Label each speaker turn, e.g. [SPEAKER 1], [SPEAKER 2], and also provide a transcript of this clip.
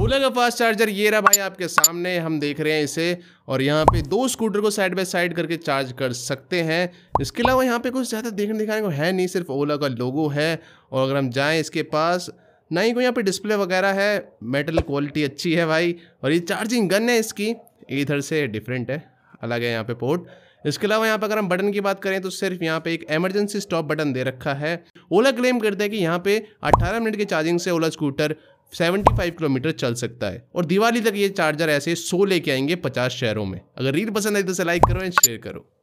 [SPEAKER 1] ओला का fast charger ये रहा भाई आपके सामने हम देख रहे हैं इसे और यहाँ पे दो स्कूटर को साइड बाय साइड करके चार्ज कर सकते हैं इसके अलावा यहाँ पे कुछ ज़्यादा देखने दिखाने को है नहीं सिर्फ ओला का लोगो है और अगर हम जाएँ इसके पास ना ही कोई यहाँ पे डिस्प्ले वगैरह है मेटल क्वालिटी अच्छी है भाई और ये चार्जिंग गन है इसकी इधर से डिफरेंट है अलग है यहाँ पे पोर्ट इसके अलावा यहाँ पर अगर हम बटन की बात करें तो सिर्फ यहाँ पे एक एमरजेंसी स्टॉप बटन दे रखा है ओला क्लेम करते है कि यहाँ पे 18 मिनट की चार्जिंग से ओला स्कूटर 75 किलोमीटर चल सकता है और दिवाली तक ये चार्जर ऐसे 100 लेके आएंगे 50 शहरों में अगर रील पसंद आई तो इसे लाइक करो एंड शेयर करो